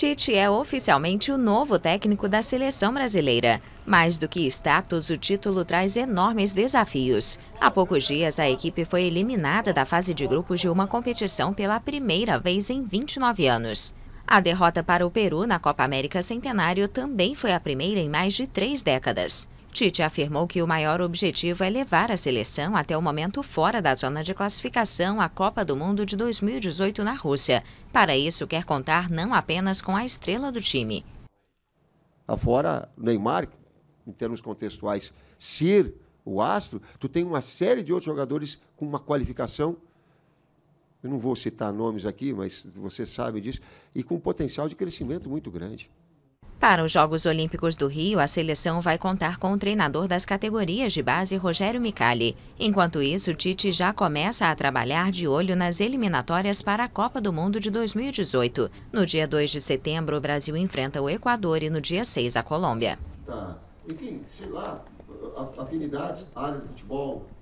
Tite é oficialmente o novo técnico da seleção brasileira. Mais do que status, o título traz enormes desafios. Há poucos dias, a equipe foi eliminada da fase de grupos de uma competição pela primeira vez em 29 anos. A derrota para o Peru na Copa América Centenário também foi a primeira em mais de três décadas. Tite afirmou que o maior objetivo é levar a seleção até o momento fora da zona de classificação à Copa do Mundo de 2018 na Rússia. Para isso, quer contar não apenas com a estrela do time. Afora Neymar, em termos contextuais, Sir, o astro, tu tem uma série de outros jogadores com uma qualificação eu não vou citar nomes aqui, mas vocês sabem disso, e com um potencial de crescimento muito grande. Para os Jogos Olímpicos do Rio, a seleção vai contar com o treinador das categorias de base, Rogério Micali. Enquanto isso, Tite já começa a trabalhar de olho nas eliminatórias para a Copa do Mundo de 2018. No dia 2 de setembro, o Brasil enfrenta o Equador e no dia 6 a Colômbia. Tá. Enfim, sei lá, afinidades, área de futebol,